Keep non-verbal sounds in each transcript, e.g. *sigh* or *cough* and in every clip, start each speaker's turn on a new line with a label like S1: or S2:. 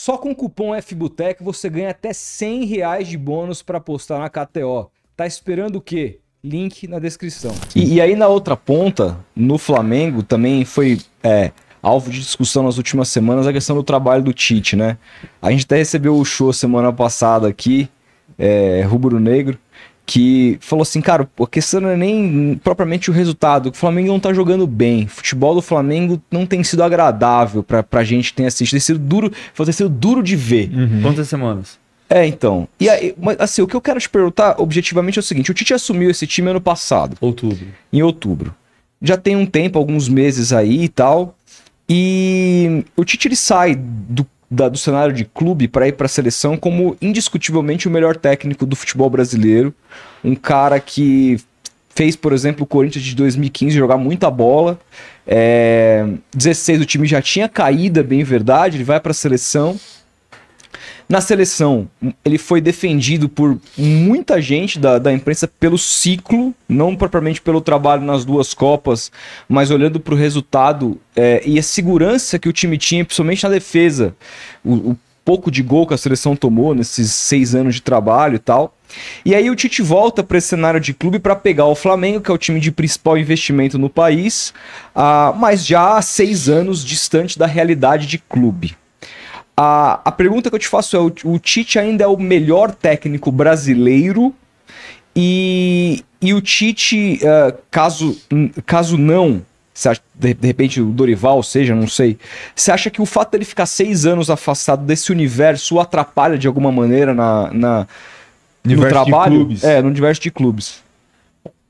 S1: Só com o cupom FBUTEC você ganha até 100 reais de bônus para apostar na KTO. Tá esperando o quê? Link na descrição. E, e aí na outra ponta, no Flamengo, também foi é, alvo de discussão nas últimas semanas a questão do trabalho do Tite, né? A gente até recebeu o show semana passada aqui, é, rubro-negro, que falou assim, cara, a questão não é nem propriamente o resultado, o Flamengo não tá jogando bem, o futebol do Flamengo não tem sido agradável pra, pra gente que tem assistido, tem sido duro, tem sido duro de ver. Uhum. Quantas semanas? É, então. E aí, mas, assim, o que eu quero te perguntar objetivamente é o seguinte: o Tite assumiu esse time ano passado. Outubro. Em outubro. Já tem um tempo, alguns meses aí e tal. E o Tite ele sai do da, do cenário de clube para ir para a seleção como indiscutivelmente o melhor técnico do futebol brasileiro. Um cara que fez, por exemplo, o Corinthians de 2015 jogar muita bola. É, 16 o time já tinha caída, bem verdade, ele vai para a seleção na seleção, ele foi defendido por muita gente da, da imprensa pelo ciclo, não propriamente pelo trabalho nas duas Copas, mas olhando para o resultado é, e a segurança que o time tinha, principalmente na defesa. O, o pouco de gol que a seleção tomou nesses seis anos de trabalho e tal. E aí o Tite volta para esse cenário de clube para pegar o Flamengo, que é o time de principal investimento no país, mas já há seis anos distante da realidade de clube. A, a pergunta que eu te faço é: o, o Tite ainda é o melhor técnico brasileiro? E, e o Tite, uh, caso, caso não, acha, de, de, repente o Dorival seja, não sei. Você acha que o fato dele ficar seis anos afastado desse universo o atrapalha de alguma maneira na, na
S2: no trabalho? É, no
S1: universo de clubes.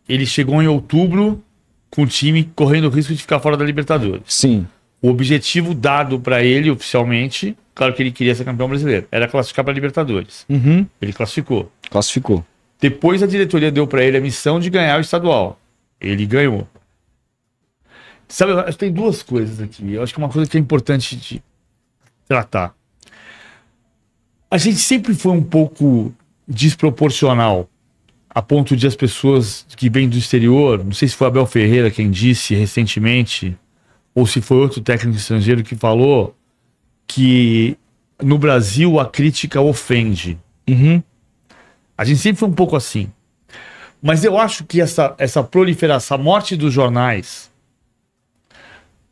S2: Ele chegou em outubro com o time correndo o risco de ficar fora da Libertadores. Sim. O objetivo dado para ele oficialmente Claro que ele queria ser campeão brasileiro. Era classificar para Libertadores. Uhum. Ele classificou. Classificou. Depois a diretoria deu para ele a missão de ganhar o estadual. Ele ganhou. Sabe, eu acho que tem duas coisas aqui. Eu acho que é uma coisa que é importante de tratar. A gente sempre foi um pouco desproporcional a ponto de as pessoas que vêm do exterior, não sei se foi Abel Ferreira quem disse recentemente, ou se foi outro técnico estrangeiro que falou, que no Brasil a crítica ofende. Uhum. A gente sempre foi um pouco assim. Mas eu acho que essa, essa proliferação, a morte dos jornais,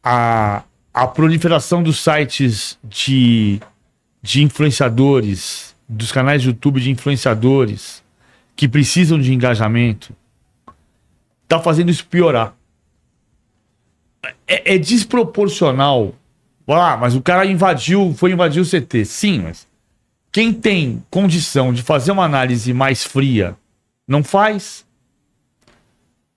S2: a, a proliferação dos sites de, de influenciadores, dos canais de YouTube de influenciadores, que precisam de engajamento, tá fazendo isso piorar. É, é desproporcional lá, mas o cara invadiu, foi invadir o CT. Sim, mas quem tem condição de fazer uma análise mais fria, não faz.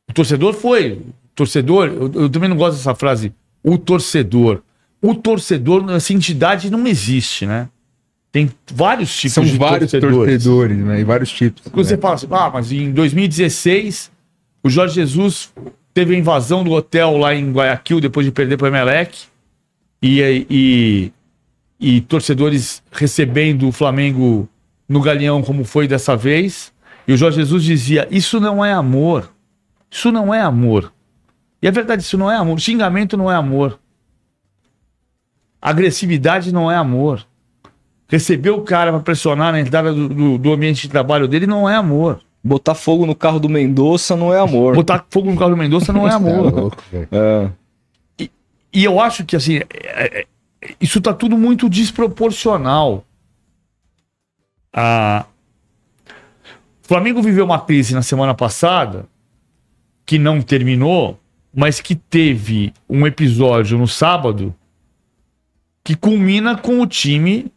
S2: O torcedor foi. O torcedor, eu, eu também não gosto dessa frase, o torcedor. O torcedor, essa entidade não existe, né? Tem vários tipos São de vários torcedores.
S1: torcedores né? E vários tipos. Quando né? você
S2: fala assim, ah, mas em 2016, o Jorge Jesus teve a invasão do hotel lá em Guayaquil depois de perder para o Emelec e, e, e torcedores recebendo o Flamengo no Galeão, como foi dessa vez. E o Jorge Jesus dizia: Isso não é amor. Isso não é amor. E é verdade, isso não é amor. Xingamento não é amor. Agressividade não é amor. Receber o cara para pressionar na entrada do, do, do, ambiente de trabalho dele não é amor. Botar fogo no carro do Mendonça não é amor. Botar fogo no carro do Mendonça não é *laughs* tá amor. é louco, é. E eu acho que, assim, é, é, isso tá tudo muito desproporcional. Ah, o Flamengo viveu uma crise na semana passada que não terminou, mas que teve um episódio no sábado que culmina com o time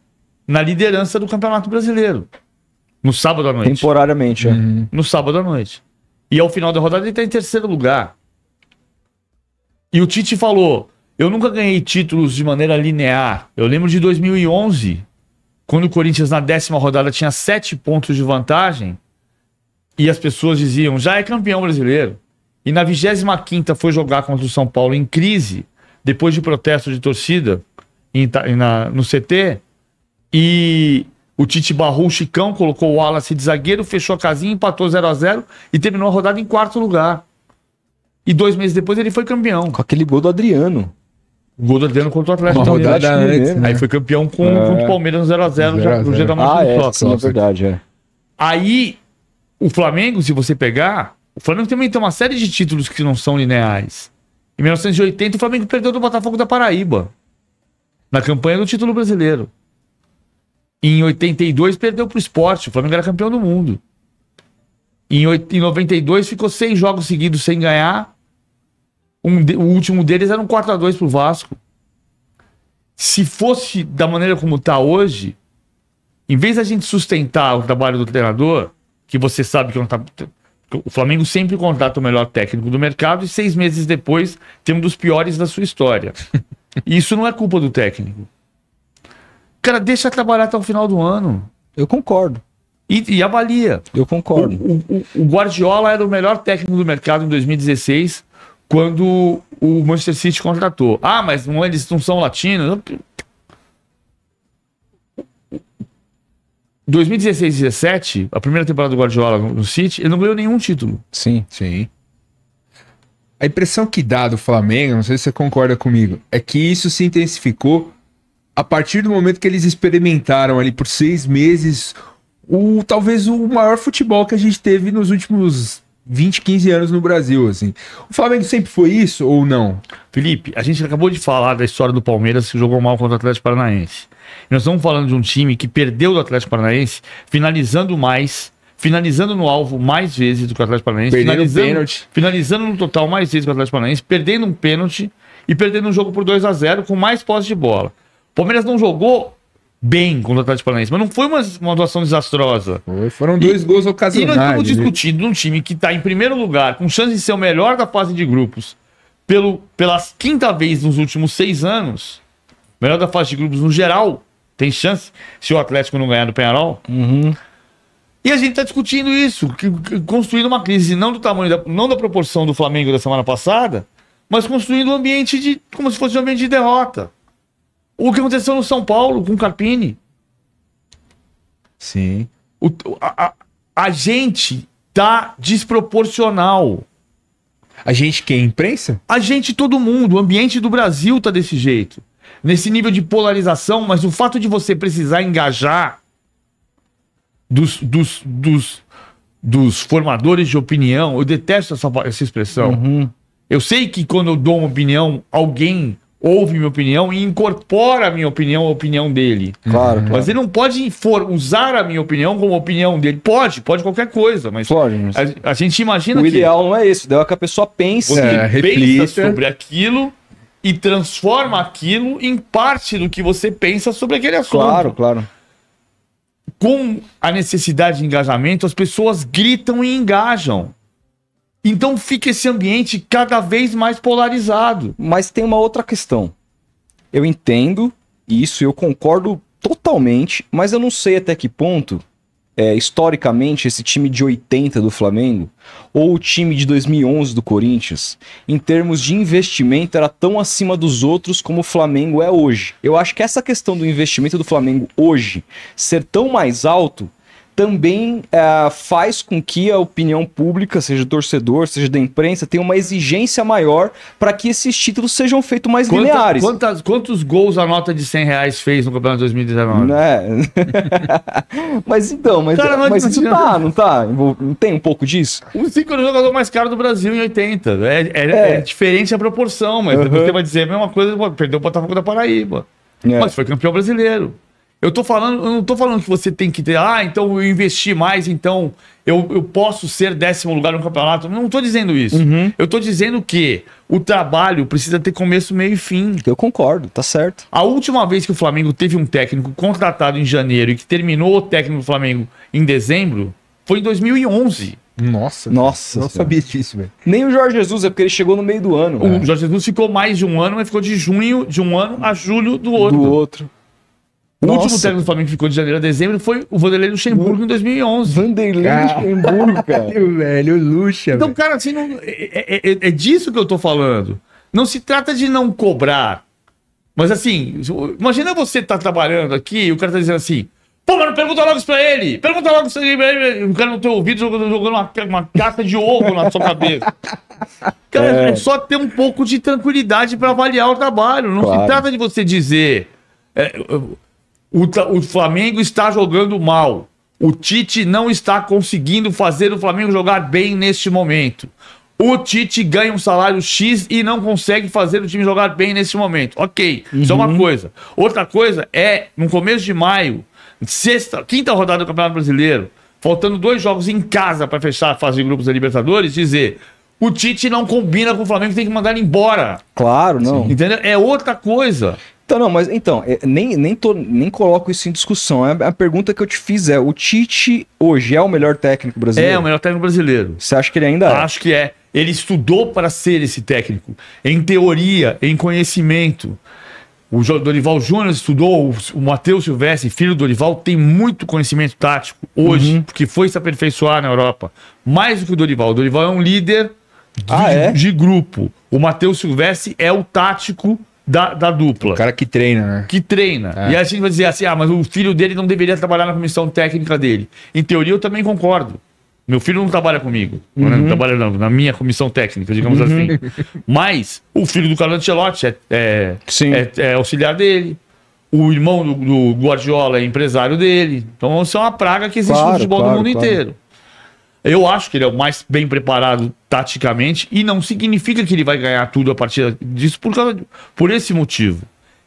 S2: na liderança do Campeonato Brasileiro. No sábado à noite. Temporariamente, é. uhum. é. No sábado à noite. E ao final da rodada ele tá em terceiro lugar. E o Tite falou: eu nunca ganhei títulos de maneira linear. Eu lembro de 2011, quando o Corinthians na décima rodada tinha sete pontos de vantagem e as pessoas diziam já é campeão brasileiro. E na 25 quinta foi jogar contra o São Paulo em crise, depois de protesto de torcida em, na, no CT. E o Tite barrou o Chicão, colocou o Wallace de zagueiro, fechou a casinha, empatou 0 a 0 e terminou a rodada em quarto lugar. E dois meses depois ele foi campeão. Com aquele gol
S1: do Adriano. Gol do Adriano contra o Atlético Uma rodada Antes, né? Aí foi campeão com, é. contra o Palmeiras
S2: ah, no 0x0 já, no Geramar ah, é, Sócrates. É verdade, é. Aí, o Flamengo, se você pegar, o Flamengo também tem uma série de títulos que não são lineares. Em 1980, o Flamengo perdeu do Botafogo da Paraíba. Na campanha do título brasileiro. Em 82, perdeu pro esporte. O Flamengo era campeão do mundo. Em, 92, ficou seis jogos seguidos sem ganhar. Um de, o último deles era um 4x2 pro Vasco. Se fosse da maneira como tá hoje, em vez da gente sustentar o trabalho do treinador, que você sabe que não tá, o Flamengo sempre contrata o melhor técnico do mercado e seis meses depois tem um dos piores da sua história. E isso não é culpa do técnico. Cara, deixa trabalhar até o final do ano. Eu concordo. E, e avalia. Eu concordo. O, o, o Guardiola era o melhor técnico do mercado em 2016 quando o Manchester City contratou. Ah, mas não, é eles não são latinos. 2016 17, a primeira temporada do Guardiola no City, ele não
S1: ganhou nenhum título. Sim, sim. A impressão que dá do Flamengo, não sei se você concorda comigo, é que isso se intensificou a partir do momento que eles experimentaram ali por seis meses o talvez o maior futebol que a gente teve nos últimos 20, 15 anos no Brasil, assim. O Flamengo sempre foi isso ou não?
S2: Felipe, a gente acabou de falar da história do Palmeiras que jogou mal contra o Atlético Paranaense. Nós estamos falando de um time que perdeu do Atlético Paranaense, finalizando mais, finalizando no alvo mais vezes do que o Atlético Paranaense, perdendo finalizando, pênalti. finalizando no total mais vezes do que o Atlético Paranaense, perdendo um pênalti e perdendo um jogo por 2 a 0 com mais posse de bola. O Palmeiras não jogou bem contra o Atlético Paranaense, mas não foi uma, uma atuação desastrosa. Foi, foram dois e, gols ocasionais. E nós estamos discutindo né? um time que está em primeiro lugar, com chance de ser o melhor da fase de grupos, pelo, pela quinta vez nos últimos seis anos, melhor da fase de grupos no geral, tem chance, se o Atlético não ganhar do Penarol. Uhum. E a gente está discutindo isso, que, que, construindo uma crise não do tamanho, da, não da proporção do Flamengo da semana passada, mas construindo um ambiente de, como se fosse um ambiente de derrota. O que aconteceu no São Paulo com o Carpini. Sim. O, a, a, a gente tá desproporcional. A gente que? É imprensa? A gente, todo mundo. O ambiente do Brasil tá desse jeito. Nesse nível de polarização, mas o fato de você precisar engajar dos, dos, dos, dos formadores de opinião, eu detesto essa, essa expressão. Uhum. Eu sei que quando eu dou uma opinião, alguém ouve minha opinião e incorpora a minha opinião à opinião dele. Claro. Mas claro. ele não pode for, usar a minha opinião como opinião dele. Pode, pode qualquer coisa, mas pode, mas... A,
S1: a, gente imagina o que... O ideal não é isso, ideal é que a pessoa pense, é, pensa sobre
S2: aquilo e transforma aquilo em parte do que você pensa sobre aquele assunto. Claro, claro. Com a necessidade de engajamento, as pessoas gritam e
S1: engajam. Então fica esse ambiente cada vez mais polarizado. Mas tem uma outra questão. Eu entendo isso, eu concordo totalmente, mas eu não sei até que ponto, é, historicamente, esse time de 80 do Flamengo ou o time de 2011 do Corinthians, em termos de investimento, era tão acima dos outros como o Flamengo é hoje. Eu acho que essa questão do investimento do Flamengo hoje ser tão mais alto também é, faz com que a opinião pública, seja do torcedor, seja da imprensa, tenha uma exigência maior para que esses títulos sejam feitos mais Quanta, lineares. Quantas,
S2: quantos gols a nota de 100 reais fez no Campeonato 2019?
S1: É. Né? *laughs* mas então, mas, Cara, não, mas não, isso tá, não, tá, não tá? Não tem um pouco disso?
S2: O ciclo é o jogador mais caro do Brasil em 80. É, é, é. é diferente a proporção, mas uhum. você vai dizer a mesma coisa, perdeu o Botafogo da Paraíba. É. Mas foi campeão brasileiro. Eu tô falando, eu não tô falando que você tem que ter, ah, então eu investi mais, então eu, eu posso ser décimo lugar no campeonato. Não tô dizendo isso. Uhum. Eu tô dizendo que o trabalho precisa ter começo, meio e fim. Eu concordo, tá certo. A última vez que o Flamengo teve um técnico contratado em janeiro e que terminou o técnico do Flamengo em dezembro foi em 2011.
S1: Nossa, nossa, não sabia disso, velho. Nem
S2: o Jorge Jesus é porque ele chegou no meio do ano. O é. Jorge Jesus ficou mais de um ano, mas ficou de junho de um ano a julho do outro. Do outro. O Nossa. último técnico do Flamengo que ficou de janeiro a dezembro foi o Vanderlei Luxemburgo em 2011. Vanderlei
S1: Luxemburgo, *laughs* cara. velho, Luxa.
S2: Então, cara, assim, não... É, é, é, é disso que eu tô falando. Não se trata de não cobrar. Mas assim, imagina você tá trabalhando aqui e o cara tá dizendo assim: pô, mano, pergunta logo isso pra ele! Pergunta logo isso pra ele! O cara no teu ouvido jogando, uma, uma caixa de ovo na sua cabeça. *laughs* Cara, é. é só ter um pouco de tranquilidade para avaliar o trabalho. Não claro. se trata de você dizer. É, o, o Flamengo está jogando mal. O Tite não está conseguindo fazer o Flamengo jogar bem neste momento. O Tite ganha um salário X e não consegue fazer o time jogar bem nesse momento. Ok, uhum. isso é uma uhum. coisa. Outra coisa é, no começo de maio, sexta, quinta rodada do Campeonato Brasileiro, faltando dois jogos em casa para fechar a fase de grupos da Libertadores, dizer o Tite não combina com o Flamengo, tem que mandar ele embora.
S1: Claro, não. Entendeu? É outra coisa. Então, não, mas então, é, nem, nem, tô, nem coloco isso em discussão. É, a, pergunta que eu te fiz é: o Tite hoje é o melhor técnico brasileiro? É o
S2: melhor técnico brasileiro. Você acha que ele ainda é? Acho que é. Ele estudou para ser esse técnico. Em teoria, em conhecimento. O Dorival Júnior estudou, o Matheus Silvestre, filho do Dorival, tem muito conhecimento tático hoje, uhum. porque foi se aperfeiçoar na Europa. Mais do que o Dorival. O Dorival é um líder de, ah, é? de grupo. O Matheus Silvestre é o tático da, da dupla. O cara que treina, né? Que treina. É. E aí a gente vai dizer assim: ah, mas o filho dele não deveria trabalhar na comissão técnica dele. Em teoria, eu também concordo. Meu filho não trabalha comigo, uhum. não trabalha não, na minha comissão técnica, digamos uhum. assim. Mas o filho do Carlo Ancelotti é, é, é, é auxiliar dele, o irmão do, do, Guardiola é empresário dele. Então isso é uma praga que existe claro, no futebol claro, do mundo claro. inteiro. Eu acho que ele é o mais bem preparado taticamente e não significa que ele vai ganhar tudo a partir disso por, causa, por esse motivo.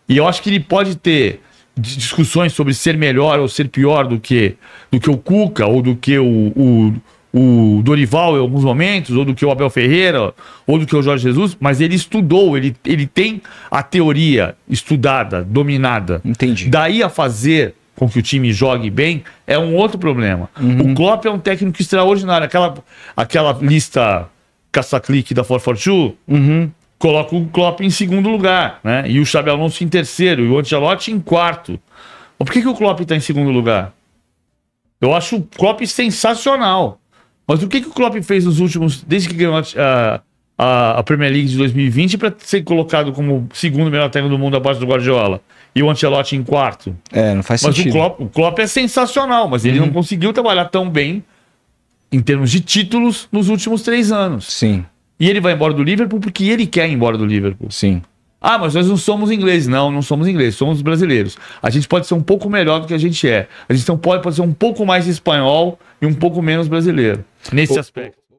S2: E eu acho que ele pode ter discussões sobre ser melhor ou ser pior do que, do que o Cuca ou do que o, o o Dorival em alguns momentos, ou do que o Abel Ferreira, ou do que o Jorge Jesus, mas ele estudou, ele, ele tem a teoria estudada, dominada. Entendi. Daí a fazer com que o time jogue bem, é um outro problema. Uhum. O Klopp é um técnico extraordinário. Aquela, aquela lista caça-clique da 442 uhum. coloca o Klopp em segundo lugar, né? E o Xabi Alonso em terceiro, e o Ancelotti em quarto. Mas por que, que o Klopp está em segundo lugar? Eu acho o Klopp sensacional. Mas o que, que o Klopp fez nos últimos... Desde que ganhou a, a a, a Premier League de 2020 para ser colocado como segundo melhor técnico do mundo abaixo do Guardiola e o Ancelotti em quarto.
S1: É, não faz mas sentido. Mas o
S2: Klopp, o Klopp é sensacional, mas ele uhum. não conseguiu trabalhar tão bem em termos de títulos nos últimos três anos. Sim. E ele vai embora do Liverpool porque ele quer ir embora do Liverpool. Sim. Ah, mas nós não somos ingleses. Não, não somos ingleses, somos brasileiros. A gente pode ser um pouco melhor do que a gente é. A gente não pode, pode ser um pouco mais espanhol e um pouco menos brasileiro, nesse o... aspecto.